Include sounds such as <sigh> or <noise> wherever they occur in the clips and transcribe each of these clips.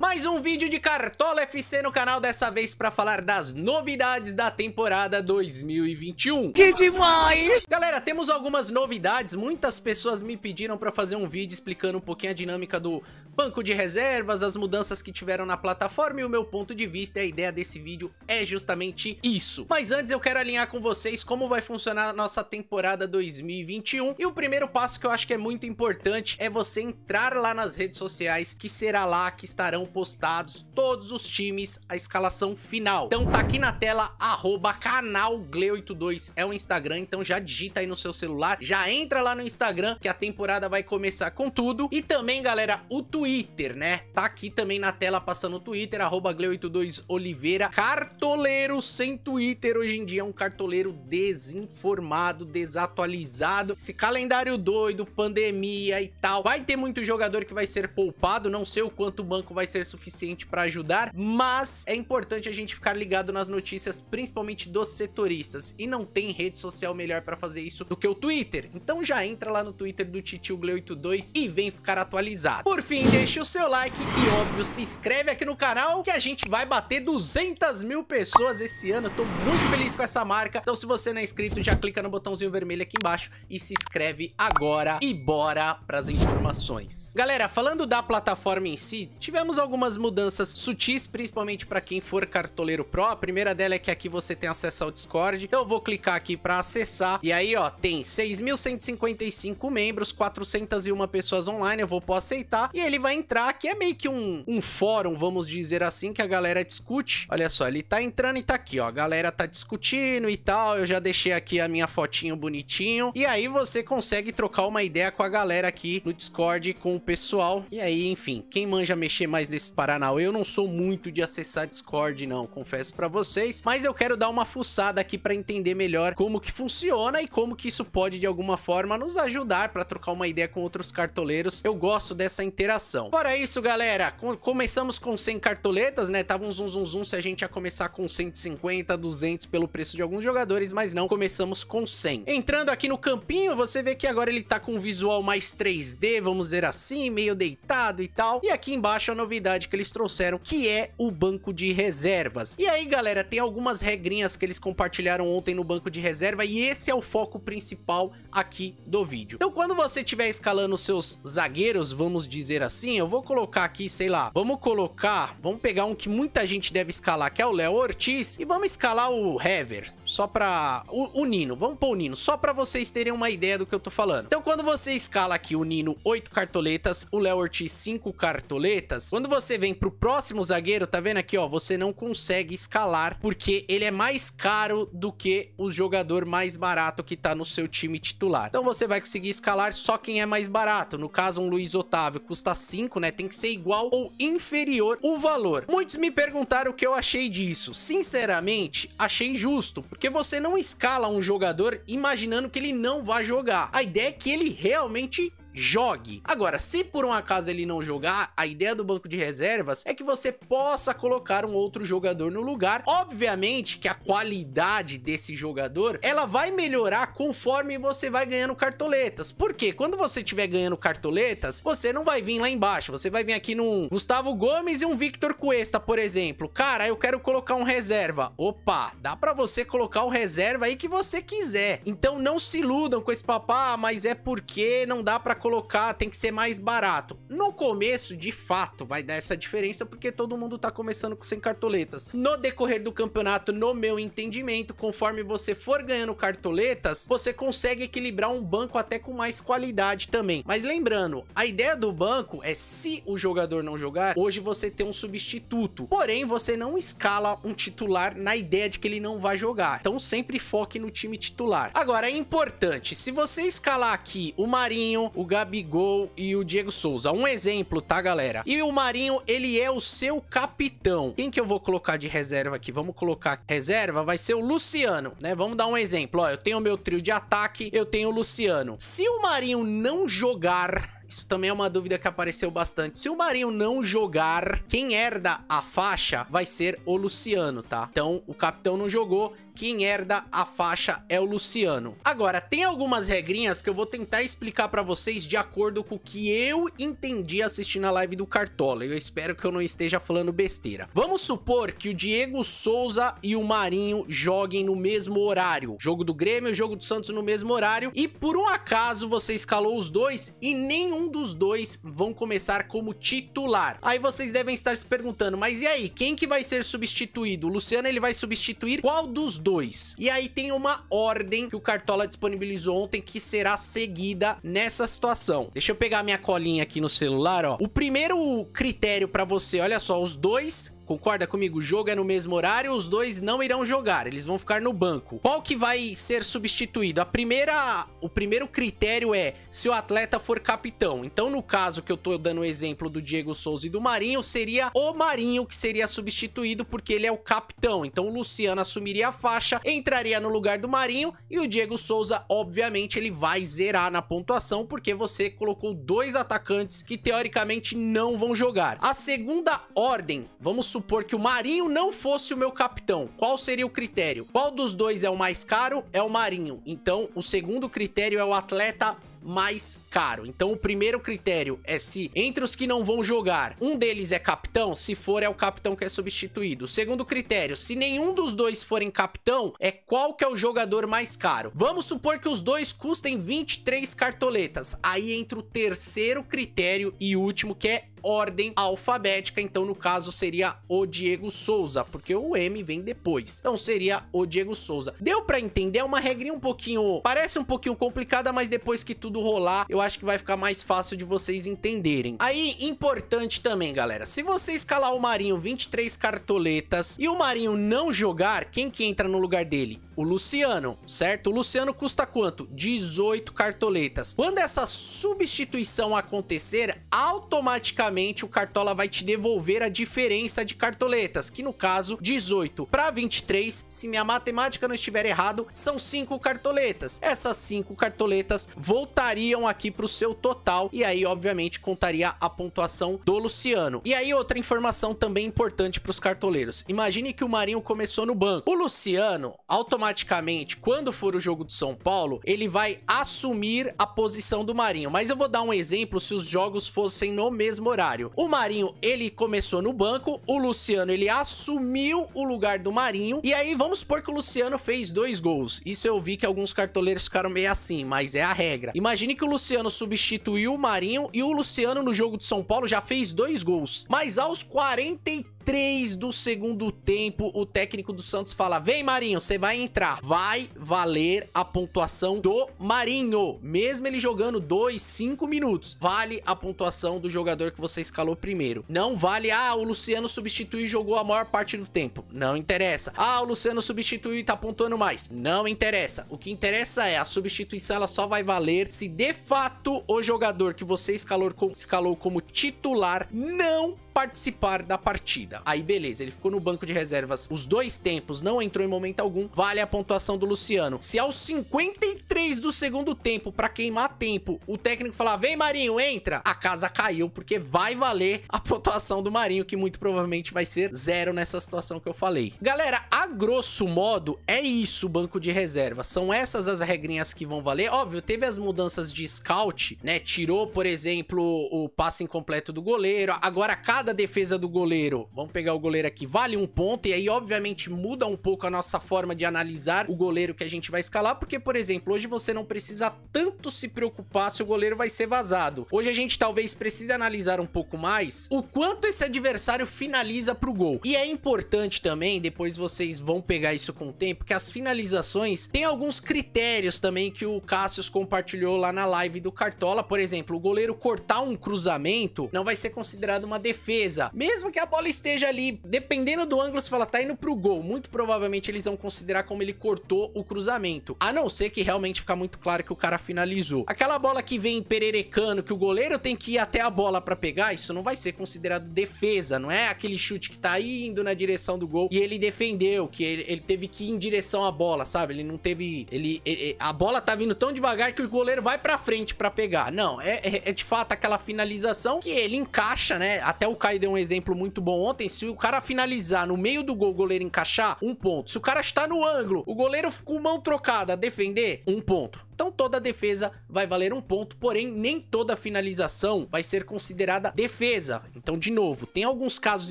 Mais um vídeo de Cartola FC no canal, dessa vez para falar das novidades da temporada 2021. Que demais! Galera, temos algumas novidades, muitas pessoas me pediram para fazer um vídeo explicando um pouquinho a dinâmica do banco de reservas, as mudanças que tiveram na plataforma e o meu ponto de vista e a ideia desse vídeo é justamente isso. Mas antes eu quero alinhar com vocês como vai funcionar a nossa temporada 2021 e o primeiro passo que eu acho que é muito importante é você entrar lá nas redes sociais que será lá que estarão postados todos os times, a escalação final. Então tá aqui na tela, arroba canal 82 é o Instagram, então já digita aí no seu celular, já entra lá no Instagram que a temporada vai começar com tudo e também galera, o Twitter Twitter, né? Tá aqui também na tela passando o Twitter, arroba Gle82Oliveira. Cartoleiro sem Twitter hoje em dia é um cartoleiro desinformado, desatualizado. Esse calendário doido, pandemia e tal. Vai ter muito jogador que vai ser poupado, não sei o quanto o banco vai ser suficiente para ajudar, mas é importante a gente ficar ligado nas notícias, principalmente dos setoristas. E não tem rede social melhor para fazer isso do que o Twitter. Então já entra lá no Twitter do Titio Gle82 e vem ficar atualizado. Por fim, deixa o seu like e, óbvio, se inscreve aqui no canal que a gente vai bater 200 mil pessoas esse ano. Eu tô muito feliz com essa marca. Então, se você não é inscrito, já clica no botãozinho vermelho aqui embaixo e se inscreve agora. E bora pras informações. Galera, falando da plataforma em si, tivemos algumas mudanças sutis, principalmente pra quem for cartoleiro pro. A primeira dela é que aqui você tem acesso ao Discord. Então, eu vou clicar aqui pra acessar. E aí, ó, tem 6.155 membros, 401 pessoas online. Eu vou pôr aceitar. E ele vai vai entrar, que é meio que um, um fórum, vamos dizer assim, que a galera discute. Olha só, ele tá entrando e tá aqui, ó. A galera tá discutindo e tal. Eu já deixei aqui a minha fotinho bonitinho. E aí você consegue trocar uma ideia com a galera aqui no Discord, com o pessoal. E aí, enfim, quem manja mexer mais nesse Paraná? eu não sou muito de acessar Discord, não, confesso pra vocês. Mas eu quero dar uma fuçada aqui pra entender melhor como que funciona e como que isso pode, de alguma forma, nos ajudar pra trocar uma ideia com outros cartoleiros. Eu gosto dessa interação ação. Fora isso, galera, começamos com 100 cartoletas, né? Tava um zum zum zum se a gente ia começar com 150, 200 pelo preço de alguns jogadores, mas não, começamos com 100. Entrando aqui no campinho, você vê que agora ele tá com um visual mais 3D, vamos dizer assim, meio deitado e tal. E aqui embaixo a novidade que eles trouxeram, que é o banco de reservas. E aí, galera, tem algumas regrinhas que eles compartilharam ontem no banco de reserva e esse é o foco principal aqui do vídeo. Então, quando você estiver escalando seus zagueiros, vamos dizer assim, assim, eu vou colocar aqui, sei lá, vamos colocar, vamos pegar um que muita gente deve escalar, que é o Léo Ortiz, e vamos escalar o Hever. Só pra... O, o Nino, vamos pôr o Nino, só pra vocês terem uma ideia do que eu tô falando. Então, quando você escala aqui o Nino 8 cartoletas, o Léo Ortiz 5 cartoletas, quando você vem pro próximo zagueiro, tá vendo aqui, ó, você não consegue escalar, porque ele é mais caro do que o jogador mais barato que tá no seu time titular. Então, você vai conseguir escalar só quem é mais barato. No caso, um Luiz Otávio custa 5, né, tem que ser igual ou inferior o valor. Muitos me perguntaram o que eu achei disso. Sinceramente, achei justo, porque porque você não escala um jogador imaginando que ele não vai jogar. A ideia é que ele realmente jogue. Agora, se por um acaso ele não jogar, a ideia do banco de reservas é que você possa colocar um outro jogador no lugar. Obviamente que a qualidade desse jogador, ela vai melhorar conforme você vai ganhando cartoletas. Porque quando você estiver ganhando cartoletas, você não vai vir lá embaixo, você vai vir aqui num Gustavo Gomes e um Victor Cuesta, por exemplo. Cara, eu quero colocar um reserva. Opa, dá para você colocar o reserva aí que você quiser. Então não se iludam com esse papá, ah, mas é porque não dá para colocar colocar, tem que ser mais barato. No começo, de fato, vai dar essa diferença porque todo mundo tá começando com 100 cartoletas. No decorrer do campeonato, no meu entendimento, conforme você for ganhando cartoletas, você consegue equilibrar um banco até com mais qualidade também. Mas lembrando, a ideia do banco é se o jogador não jogar, hoje você tem um substituto. Porém, você não escala um titular na ideia de que ele não vai jogar. Então sempre foque no time titular. Agora, é importante, se você escalar aqui o Marinho, o Gabigol e o Diego Souza. Um exemplo, tá, galera? E o Marinho, ele é o seu capitão. Quem que eu vou colocar de reserva aqui? Vamos colocar reserva, vai ser o Luciano, né? Vamos dar um exemplo, ó. Eu tenho o meu trio de ataque, eu tenho o Luciano. Se o Marinho não jogar... Isso também é uma dúvida que apareceu bastante. Se o Marinho não jogar, quem herda a faixa vai ser o Luciano, tá? Então, o capitão não jogou, quem herda a faixa é o Luciano. Agora, tem algumas regrinhas que eu vou tentar explicar pra vocês de acordo com o que eu entendi assistindo a live do Cartola. Eu espero que eu não esteja falando besteira. Vamos supor que o Diego Souza e o Marinho joguem no mesmo horário. Jogo do Grêmio jogo do Santos no mesmo horário. E por um acaso você escalou os dois e nenhum dos dois vão começar como titular. Aí vocês devem estar se perguntando, mas e aí, quem que vai ser substituído? O Luciano ele vai substituir qual dos dois? 2. E aí tem uma ordem que o Cartola disponibilizou ontem que será seguida nessa situação. Deixa eu pegar minha colinha aqui no celular, ó. O primeiro critério para você, olha só, os dois Concorda comigo? O jogo é no mesmo horário, os dois não irão jogar, eles vão ficar no banco. Qual que vai ser substituído? A primeira, o primeiro critério é se o atleta for capitão. Então, no caso que eu tô dando o exemplo do Diego Souza e do Marinho, seria o Marinho que seria substituído porque ele é o capitão. Então, o Luciano assumiria a faixa, entraria no lugar do Marinho e o Diego Souza, obviamente, ele vai zerar na pontuação porque você colocou dois atacantes que teoricamente não vão jogar. A segunda ordem, vamos supor supor que o Marinho não fosse o meu capitão, qual seria o critério? Qual dos dois é o mais caro? É o Marinho. Então, o segundo critério é o atleta mais caro. Então o primeiro critério é se entre os que não vão jogar, um deles é capitão, se for é o capitão que é substituído. O segundo critério, se nenhum dos dois forem capitão, é qual que é o jogador mais caro. Vamos supor que os dois custem 23 cartoletas. Aí entra o terceiro critério e último que é ordem alfabética, então no caso seria o Diego Souza, porque o M vem depois, então seria o Diego Souza. Deu pra entender? É uma regrinha um pouquinho, parece um pouquinho complicada, mas depois que tudo rolar, eu acho acho que vai ficar mais fácil de vocês entenderem. Aí, importante também, galera, se você escalar o Marinho 23 cartoletas e o Marinho não jogar, quem que entra no lugar dele? o Luciano, certo? O Luciano custa quanto? 18 cartoletas. Quando essa substituição acontecer, automaticamente o Cartola vai te devolver a diferença de cartoletas, que no caso, 18 para 23, se minha matemática não estiver errado, são 5 cartoletas. Essas 5 cartoletas voltariam aqui para o seu total e aí, obviamente, contaria a pontuação do Luciano. E aí, outra informação também importante para os cartoleiros. Imagine que o Marinho começou no banco. O Luciano, automaticamente, automaticamente, quando for o jogo do São Paulo, ele vai assumir a posição do Marinho. Mas eu vou dar um exemplo se os jogos fossem no mesmo horário. O Marinho, ele começou no banco, o Luciano, ele assumiu o lugar do Marinho, e aí vamos supor que o Luciano fez dois gols. Isso eu vi que alguns cartoleiros ficaram meio assim, mas é a regra. Imagine que o Luciano substituiu o Marinho, e o Luciano no jogo de São Paulo já fez dois gols. Mas aos 43 3 do segundo tempo, o técnico do Santos fala: Vem, Marinho, você vai entrar. Vai valer a pontuação do Marinho. Mesmo ele jogando 2, 5 minutos, vale a pontuação do jogador que você escalou primeiro. Não vale, ah, o Luciano substituiu e jogou a maior parte do tempo. Não interessa. Ah, o Luciano substituiu e tá pontuando mais. Não interessa. O que interessa é a substituição, ela só vai valer se de fato o jogador que você escalou, escalou como titular não participar da partida. Aí beleza, ele ficou no banco de reservas os dois tempos, não entrou em momento algum, vale a pontuação do Luciano. Se aos 53 3 do segundo tempo, pra queimar tempo, o técnico falar, vem Marinho, entra, a casa caiu, porque vai valer <laughs> a pontuação do Marinho, que muito provavelmente vai ser zero nessa situação que eu falei. Galera, a grosso modo, é isso o banco de reserva. São essas as regrinhas que vão valer. Óbvio, teve as mudanças de scout, né? Tirou, por exemplo, o passe incompleto do goleiro. Agora, cada defesa do goleiro, vamos pegar o goleiro aqui, vale um ponto. E aí, obviamente, muda um pouco a nossa forma de analisar o goleiro que a gente vai escalar. Porque, por exemplo, hoje você não precisa tanto se preocupar se o goleiro vai ser vazado. Hoje a gente talvez precise analisar um pouco mais o quanto esse adversário finaliza pro gol. E é importante também, depois vocês vão pegar isso com o tempo, que as finalizações têm alguns critérios também que o Cassius compartilhou lá na live do Cartola. Por exemplo, o goleiro cortar um cruzamento não vai ser considerado uma defesa. Mesmo que a bola esteja ali, dependendo do ângulo, você fala, tá indo pro gol. Muito provavelmente eles vão considerar como ele cortou o cruzamento. A não ser que realmente realmente ficar muito claro que o cara finalizou. Aquela bola que vem pererecando, que o goleiro tem que ir até a bola para pegar, isso não vai ser considerado defesa, não é aquele chute que tá indo na direção do gol e ele defendeu, que ele, ele teve que ir em direção à bola, sabe? Ele não teve... Ele, ele a bola tá vindo tão devagar que o goleiro vai pra frente para pegar. Não, é, é, é de fato aquela finalização que ele encaixa, né? Até o Caio deu um exemplo muito bom ontem, se o cara finalizar no meio do gol, o goleiro encaixar, um ponto. Se o cara está no ângulo, o goleiro com mão trocada defender, um ponto toda defesa vai valer um ponto, porém nem toda finalização vai ser considerada defesa. Então, de novo, tem alguns casos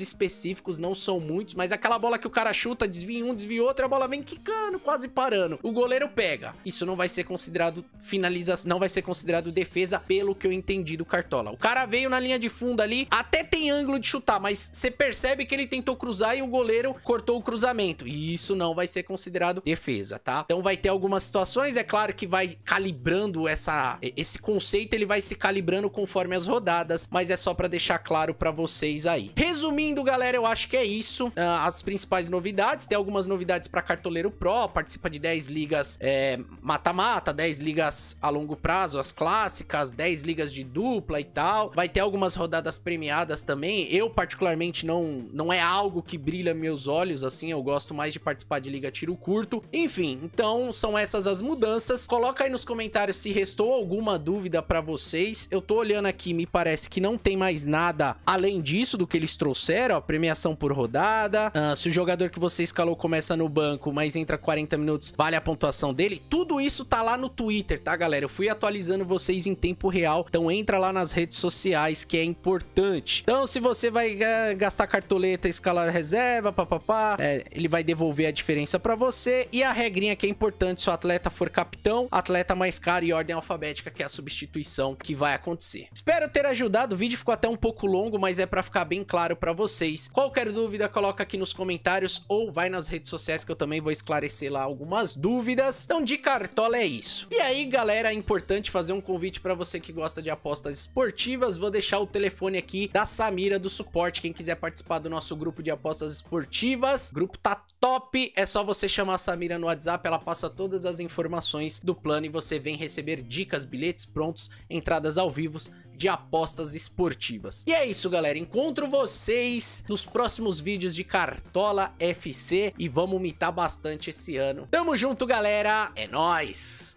específicos, não são muitos, mas aquela bola que o cara chuta, desvia um, desvia outro, a bola vem quicando, quase parando. O goleiro pega. Isso não vai ser considerado finalização, não vai ser considerado defesa, pelo que eu entendi do Cartola. O cara veio na linha de fundo ali, até tem ângulo de chutar, mas você percebe que ele tentou cruzar e o goleiro cortou o cruzamento. E isso não vai ser considerado defesa, tá? Então vai ter algumas situações, é claro que vai calibrando essa esse conceito, ele vai se calibrando conforme as rodadas, mas é só para deixar claro para vocês aí. Resumindo, galera, eu acho que é isso, uh, as principais novidades, tem algumas novidades para cartoleiro pro, participa de 10 ligas é, mata-mata, é, 10 ligas a longo prazo, as clássicas, 10 ligas de dupla e tal. Vai ter algumas rodadas premiadas também. Eu particularmente não não é algo que brilha meus olhos assim, eu gosto mais de participar de liga tiro curto. Enfim, então são essas as mudanças. Coloca aí nos comentários se restou alguma dúvida para vocês. Eu tô olhando aqui, me parece que não tem mais nada além disso do que eles trouxeram, ó, premiação por rodada, uh, se o jogador que você escalou começa no banco, mas entra 40 minutos, vale a pontuação dele. Tudo isso tá lá no Twitter, tá, galera? Eu fui atualizando vocês em tempo real, então entra lá nas redes sociais que é importante. Então, se você vai uh, gastar cartoleta, escalar reserva, papapá, é, ele vai devolver a diferença para você. E a regrinha que é importante, se o atleta for capitão, atleta mais caro e ordem alfabética, que é a substituição que vai acontecer. Espero ter ajudado, o vídeo ficou até um pouco longo, mas é pra ficar bem claro pra vocês. Qualquer dúvida, coloca aqui nos comentários ou vai nas redes sociais que eu também vou esclarecer lá algumas dúvidas. Então, de cartola é isso. E aí, galera, é importante fazer um convite pra você que gosta de apostas esportivas. Vou deixar o telefone aqui da Samira do suporte, quem quiser participar do nosso grupo de apostas esportivas. Grupo tá top. É só você chamar a Samira no WhatsApp, ela passa todas as informações do plano e você vem receber dicas, bilhetes prontos, entradas ao vivo de apostas esportivas. E é isso, galera. Encontro vocês nos próximos vídeos de Cartola FC e vamos mitar bastante esse ano. Tamo junto, galera. É nóis!